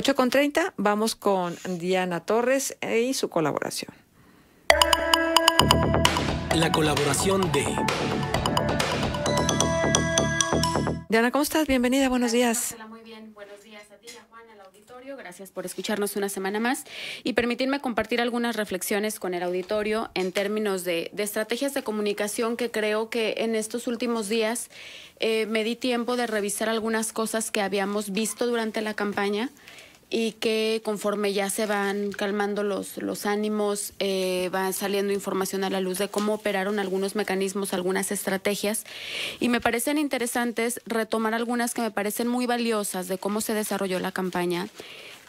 8 con 30, vamos con Diana Torres y su colaboración. La colaboración de... Diana, ¿cómo estás? Bienvenida, buenos días. Hola, muy bien, buenos días a ti, a Juan, al auditorio. Gracias por escucharnos una semana más y permitirme compartir algunas reflexiones con el auditorio en términos de, estrategias de comunicación que creo que en estos últimos días eh, me di tiempo de revisar algunas cosas que habíamos visto durante la campaña y que conforme ya se van calmando los, los ánimos, van eh, va saliendo información a la luz de cómo operaron algunos mecanismos, algunas estrategias, y me parecen interesantes retomar algunas que me parecen muy valiosas de cómo se desarrolló la campaña.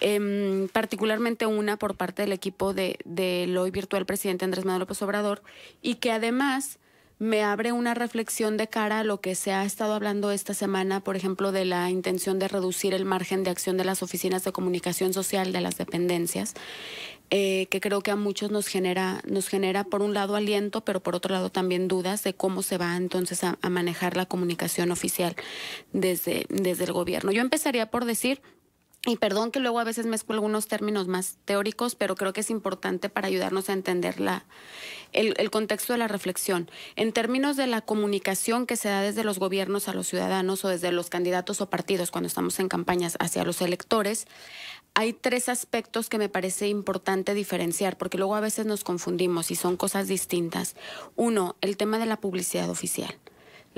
Em, particularmente una por parte del equipo de, del hoy virtual presidente Andrés Manuel López Obrador, y que además me abre una reflexión de cara a lo que se ha estado hablando esta semana, por ejemplo, de la intención de reducir el margen de acción de las oficinas de comunicación social de las dependencias, eh, que creo que a muchos nos genera, nos genera por un lado aliento, pero por otro lado también dudas de cómo se va entonces a, manejar la comunicación oficial desde, desde el gobierno. Yo empezaría por decir y perdón que luego a veces mezclo algunos términos más teóricos, pero creo que es importante para ayudarnos a entender la, el, contexto de la reflexión. En términos de la comunicación que se da desde los gobiernos a los ciudadanos o desde los candidatos o partidos cuando estamos en campañas hacia los electores, hay tres aspectos que me parece importante diferenciar, porque luego a veces nos confundimos y son cosas distintas. Uno, el tema de la publicidad oficial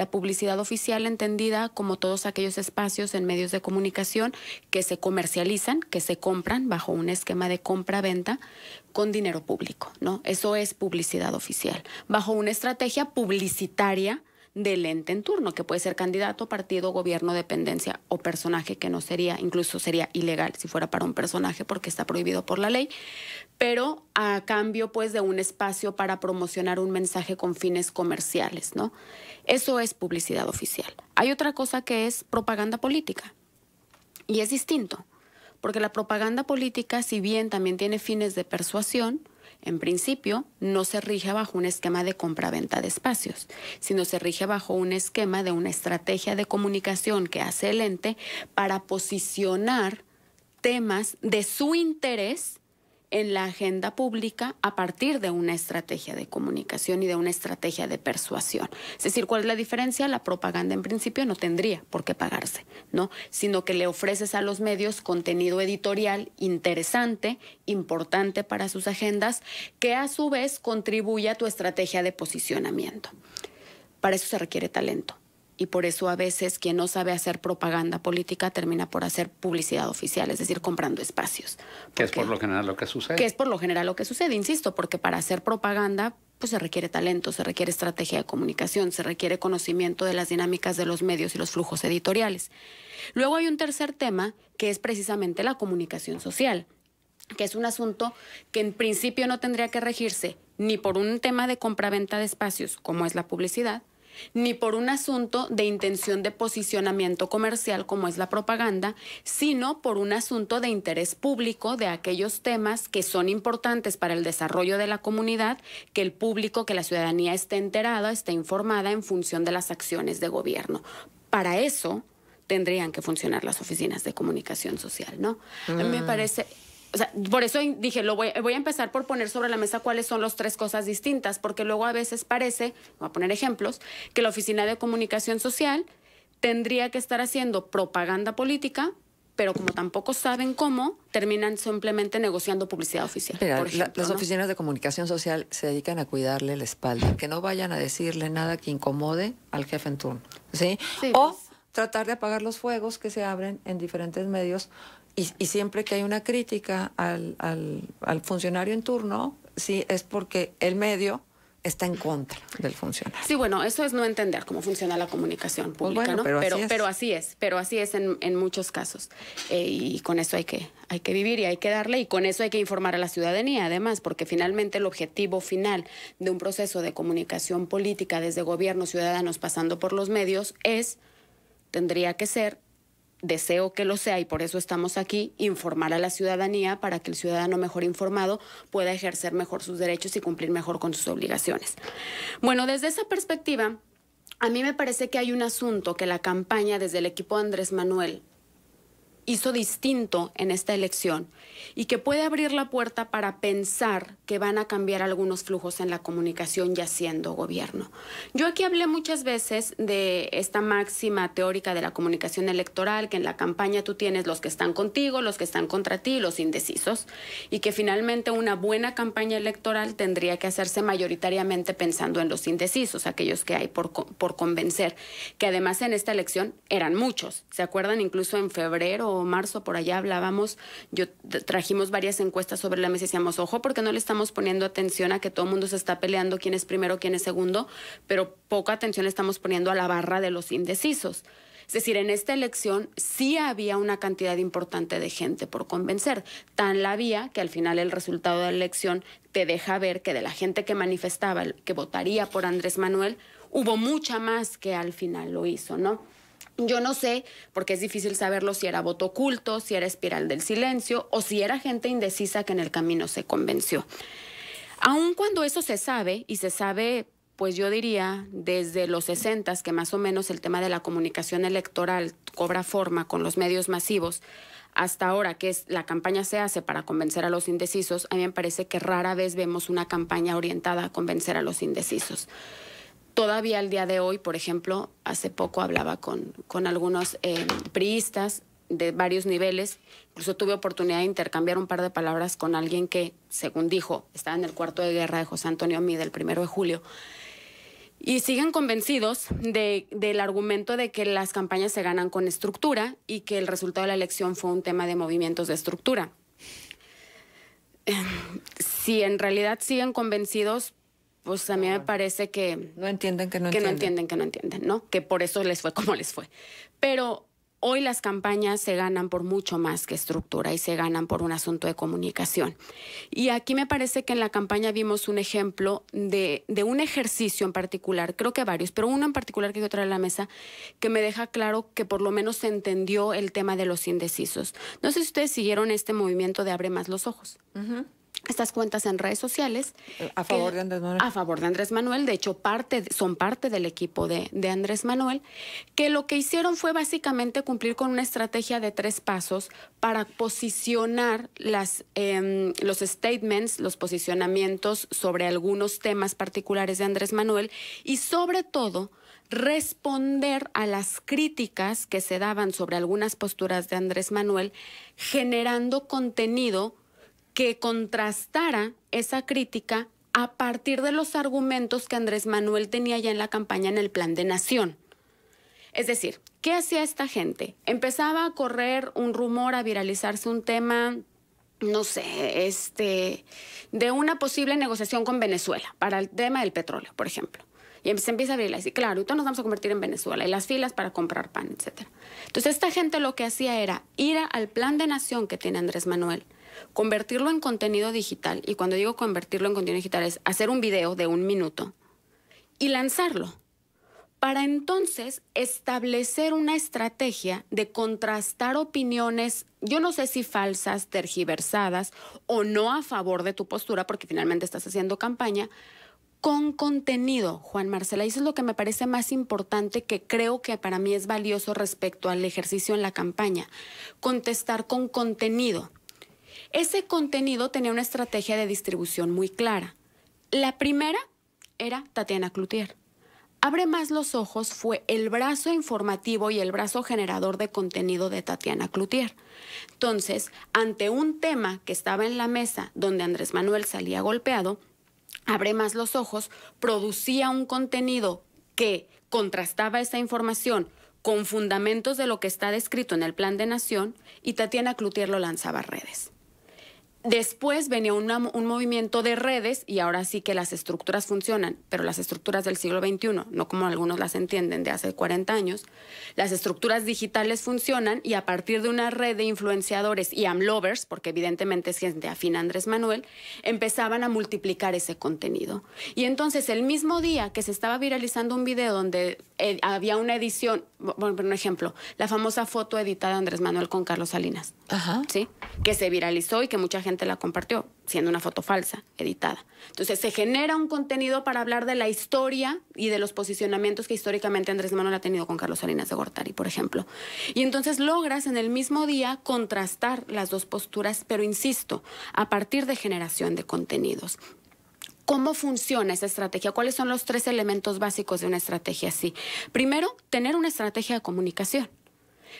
la publicidad oficial entendida como todos aquellos espacios en medios de comunicación que se comercializan, que se compran bajo un esquema de compra-venta con dinero público, ¿no? Eso es publicidad oficial, bajo una estrategia publicitaria del ente en turno, que puede ser candidato, partido, gobierno, dependencia o personaje, que no sería, incluso sería ilegal si fuera para un personaje porque está prohibido por la ley, pero a cambio pues de un espacio para promocionar un mensaje con fines comerciales, ¿no? Eso es publicidad oficial. Hay otra cosa que es propaganda política y es distinto, porque la propaganda política, si bien también tiene fines de persuasión, en principio, no se rige bajo un esquema de compra-venta de espacios, sino se rige bajo un esquema de una estrategia de comunicación que hace el ente para posicionar temas de su interés en la agenda pública a partir de una estrategia de comunicación y de una estrategia de persuasión. Es decir, ¿cuál es la diferencia? La propaganda en principio no tendría por qué pagarse, ¿no? Sino que le ofreces a los medios contenido editorial interesante, importante para sus agendas, que a su vez contribuye a tu estrategia de posicionamiento. Para eso se requiere talento y por eso a veces quien no sabe hacer propaganda política termina por hacer publicidad oficial, es decir, comprando espacios. Que es por lo general lo que sucede. Que es por lo general lo que sucede, insisto, porque para hacer propaganda pues se requiere talento, se requiere estrategia de comunicación, se requiere conocimiento de las dinámicas de los medios y los flujos editoriales. Luego hay un tercer tema que es precisamente la comunicación social, que es un asunto que en principio no tendría que regirse ni por un tema de compraventa de espacios, como es la publicidad, ni por un asunto de intención de posicionamiento comercial como es la propaganda, sino por un asunto de interés público de aquellos temas que son importantes para el desarrollo de la comunidad, que el público, que la ciudadanía esté enterada, esté informada en función de las acciones de gobierno. Para eso tendrían que funcionar las oficinas de comunicación social, ¿no? A me mm. parece o sea, por eso dije, lo voy, a empezar por poner sobre la mesa cuáles son las tres cosas distintas, porque luego a veces parece, voy a poner ejemplos, que la Oficina de Comunicación Social tendría que estar haciendo propaganda política, pero como tampoco saben cómo, terminan simplemente negociando publicidad oficial. las oficinas de comunicación social se dedican a cuidarle la espalda, que no vayan a decirle nada que incomode al jefe en turno, ¿sí? o pues. tratar de apagar los fuegos que se abren en diferentes medios y, siempre que hay una crítica al, al, funcionario en turno, sí es porque el medio está en contra del funcionario. Sí, bueno, eso es no entender cómo funciona la comunicación pues pública, bueno, ¿no? Pero, pero, así es, pero así es en, muchos casos. Eh, y con eso hay que, hay que vivir y hay que darle, y con eso hay que informar a la ciudadanía, además, porque finalmente el objetivo final de un proceso de comunicación política desde gobierno, ciudadanos pasando por los medios es, tendría que ser deseo que lo sea y por eso estamos aquí, informar a la ciudadanía para que el ciudadano mejor informado pueda ejercer mejor sus derechos y cumplir mejor con sus obligaciones. Bueno, desde esa perspectiva, a mí me parece que hay un asunto que la campaña desde el equipo Andrés Manuel hizo distinto en esta elección y que puede abrir la puerta para pensar que van a cambiar algunos flujos en la comunicación ya siendo gobierno. Yo aquí hablé muchas veces de esta máxima teórica de la comunicación electoral, que en la campaña tú tienes los que están contigo, los que están contra ti, los indecisos, y que finalmente una buena campaña electoral tendría que hacerse mayoritariamente pensando en los indecisos, aquellos que hay por, por convencer, que además en esta elección eran muchos. ¿Se acuerdan incluso en febrero marzo, por allá hablábamos, yo trajimos varias encuestas sobre la mesa y decíamos, ojo, porque no le estamos poniendo atención a que todo el mundo se está peleando quién es primero, quién es segundo, pero poca atención le estamos poniendo a la barra de los indecisos. Es decir, en esta elección sí había una cantidad importante de gente por convencer. Tan la había que al final el resultado de la elección te deja ver que de la gente que manifestaba que votaría por Andrés Manuel, hubo mucha más que al final lo hizo, ¿no? Yo no sé, porque es difícil saberlo, si era voto oculto, si era espiral del silencio o si era gente indecisa que en el camino se convenció. Aun cuando eso se sabe, y se sabe, pues yo diría, desde los 60, que más o menos el tema de la comunicación electoral cobra forma con los medios masivos, hasta ahora, que la campaña se hace para convencer a los indecisos, a mí me parece que rara vez vemos una campaña orientada a convencer a los indecisos. Todavía al día de hoy, por ejemplo, hace poco hablaba con, con algunos eh, priistas de varios niveles. Incluso tuve oportunidad de intercambiar un par de palabras con alguien que, según dijo, estaba en el cuarto de guerra de José Antonio Mí del primero de julio. Y siguen convencidos de, del argumento de que las campañas se ganan con estructura y que el resultado de la elección fue un tema de movimientos de estructura. Si en realidad siguen convencidos, pues a mí me parece que... No entienden que no entienden. Que no entienden, que no entienden, ¿no? Que por eso les fue como les fue. Pero hoy las campañas se ganan por mucho más que estructura y se ganan por un asunto de comunicación. Y aquí me parece que en la campaña vimos un ejemplo de, un ejercicio en particular, creo que varios, pero uno en particular que yo otra a la mesa, que me deja claro que por lo menos se entendió el tema de los indecisos. No sé si ustedes siguieron este movimiento de Abre más los ojos estas cuentas en redes sociales. Eh, a favor de Andrés Manuel. A favor de Andrés Manuel, de hecho parte, son parte del equipo de, Andrés Manuel, que lo que hicieron fue básicamente cumplir con una estrategia de tres pasos para posicionar las, em, los statements, los posicionamientos sobre algunos temas particulares de Andrés Manuel y sobre todo responder a las críticas que se daban sobre algunas posturas de Andrés Manuel generando contenido que contrastara esa crítica a partir de los argumentos que Andrés Manuel tenía ya en la campaña en el Plan de Nación. Es decir, ¿qué hacía esta gente? Empezaba a correr un rumor, a viralizarse un tema, no sé, este, de una posible negociación con Venezuela para el tema del petróleo, por ejemplo. Y em, se empieza a la... y claro, todos nos vamos a convertir en Venezuela y las filas para comprar pan, etc. Entonces, esta gente lo que hacía era ir al plan de nación que tiene Andrés Manuel, convertirlo en contenido digital, y cuando digo convertirlo en contenido digital es hacer un video de un minuto y lanzarlo, para entonces establecer una estrategia de contrastar opiniones, yo no sé si falsas, tergiversadas o no a favor de tu postura, porque finalmente estás haciendo campaña, con contenido, Juan Marcela. Y eso es lo que me parece más importante que creo que para mí es valioso respecto al ejercicio en la campaña. Contestar con contenido. Ese contenido tenía una estrategia de distribución muy clara. La primera era Tatiana Cloutier. Abre más los ojos fue el brazo informativo y el brazo generador de contenido de Tatiana Cloutier. Entonces, ante un tema que estaba en la mesa donde Andrés Manuel salía golpeado, Abre más los ojos producía un contenido que contrastaba esa información con fundamentos de lo que está descrito en el Plan de Nación y Tatiana Cloutier lo lanzaba a redes. Después venía un movimiento de redes y ahora sí que las estructuras funcionan, pero las estructuras del siglo XXI, no como algunos las entienden de hace 40 años, las estructuras digitales funcionan y a partir de una red de influenciadores y amlovers, porque evidentemente es gente afina a Andrés Manuel, empezaban a multiplicar ese contenido. Y entonces el mismo día que se estaba viralizando un video donde eh, había una edición, bueno, por ejemplo, la famosa foto editada de Andrés Manuel con Carlos Salinas, ¿sí? que se viralizó y que mucha gente la compartió, siendo una foto falsa, editada. Entonces se genera un contenido para hablar de la historia y de los posicionamientos que históricamente Andrés Manuel ha tenido con Carlos Salinas de Gortari, por ejemplo. Y entonces logras en el mismo día contrastar las dos posturas, pero insisto, a partir de generación de contenidos. ¿Cómo funciona esa estrategia? ¿Cuáles son los tres elementos básicos de una estrategia así? Primero, tener una estrategia de comunicación.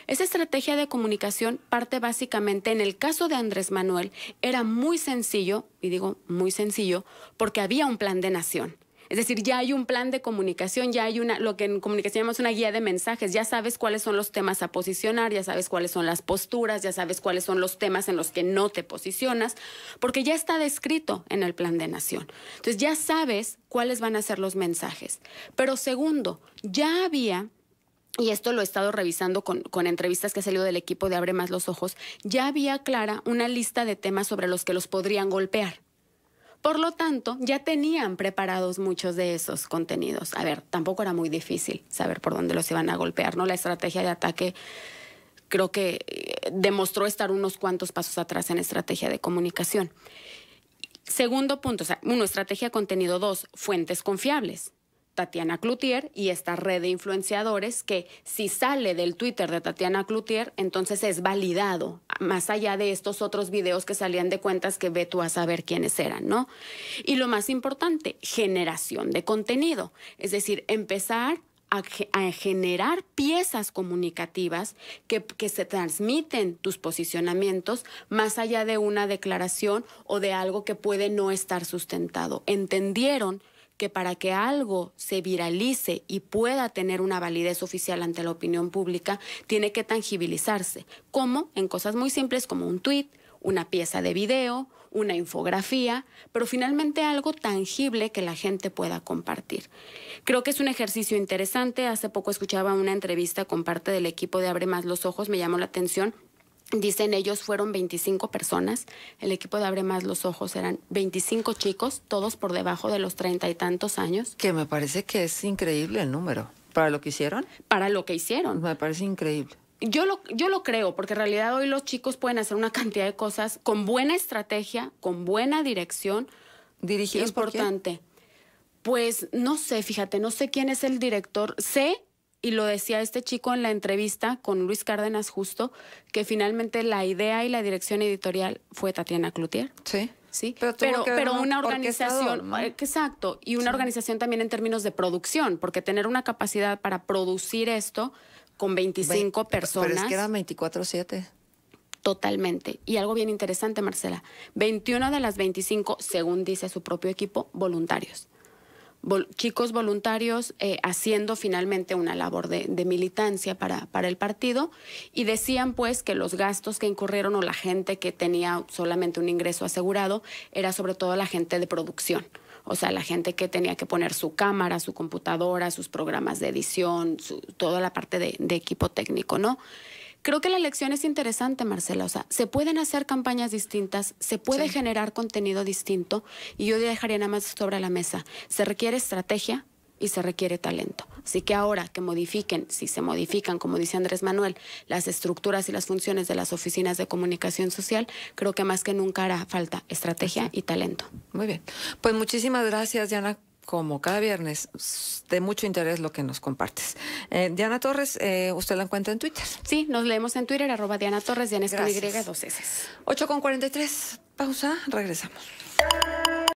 Esa estrategia de comunicación parte básicamente en el caso de Andrés Manuel, era muy sencillo, y digo muy sencillo, porque había un plan de nación. Es decir, ya hay un plan de comunicación, ya hay una, lo que en comunicación llamamos una guía de mensajes, ya sabes cuáles son los temas a posicionar, ya sabes cuáles son las posturas, ya sabes cuáles son los temas en los que no te posicionas, porque ya está descrito en el plan de nación. Entonces ya sabes cuáles van a ser los mensajes. Pero segundo, ya había y esto lo he estado revisando con, entrevistas que ha salido del equipo de Abre más los ojos, ya había clara una lista de temas sobre los que los podrían golpear. Por lo tanto, ya tenían preparados muchos de esos contenidos. A ver, tampoco era muy difícil saber por dónde los iban a golpear, ¿no? La estrategia de ataque creo que eh, demostró estar unos cuantos pasos atrás en estrategia de comunicación. Segundo punto, o sea, uno, estrategia de contenido. Dos, fuentes confiables. Tatiana Cloutier y esta red de influenciadores que si sale del Twitter de Tatiana Cloutier, entonces es validado, más allá de estos otros videos que salían de cuentas que ve tú a saber quiénes eran, ¿no? Y lo más importante, generación de contenido, es decir, empezar a, generar piezas comunicativas que, que se transmiten tus posicionamientos más allá de una declaración o de algo que puede no estar sustentado. Entendieron que para que algo se viralice y pueda tener una validez oficial ante la opinión pública, tiene que tangibilizarse, como en cosas muy simples como un tweet, una pieza de video, una infografía, pero finalmente algo tangible que la gente pueda compartir. Creo que es un ejercicio interesante. Hace poco escuchaba una entrevista con parte del equipo de Abre más los ojos, me llamó la atención Dicen ellos fueron 25 personas, el equipo de Abre más los ojos eran 25 chicos, todos por debajo de los treinta y tantos años. Que me parece que es increíble el número. ¿Para lo que hicieron? Para lo que hicieron. Me parece increíble. Yo lo, yo lo creo, porque en realidad hoy los chicos pueden hacer una cantidad de cosas con buena estrategia, con buena dirección. Dirigidos importante. Pues no sé, fíjate, no sé quién es el director. Sé y lo decía este chico en la entrevista con Luis Cárdenas justo, que finalmente la idea y la dirección editorial fue Tatiana Cloutier. Sí. Sí, pero, una organización, exacto, y una organización también en términos de producción, porque tener una capacidad para producir esto con 25 personas. Pero es que eran 24-7. Totalmente. Y algo bien interesante, Marcela, 21 de las 25, según dice su propio equipo, voluntarios chicos voluntarios eh, haciendo finalmente una labor de, militancia para, para, el partido y decían pues que los gastos que incurrieron o la gente que tenía solamente un ingreso asegurado era sobre todo la gente de producción. O sea, la gente que tenía que poner su cámara, su computadora, sus programas de edición, toda la parte de, de equipo técnico, ¿no? Creo que la lección es interesante, Marcela. O sea, se pueden hacer campañas distintas, se puede generar contenido distinto y yo dejaría nada más sobre la mesa. Se requiere estrategia, y se requiere talento. Así que ahora que modifiquen, si se modifican, como dice Andrés Manuel, las estructuras y las funciones de las oficinas de comunicación social, creo que más que nunca hará falta estrategia y talento. Muy bien. Pues muchísimas gracias, Diana como cada viernes, de mucho interés lo que nos compartes. Eh, Diana Torres, eh, usted la encuentra en Twitter. Sí, nos leemos en Twitter, arroba Diana Torres, Diana dos S. 8 con 43, pausa, regresamos.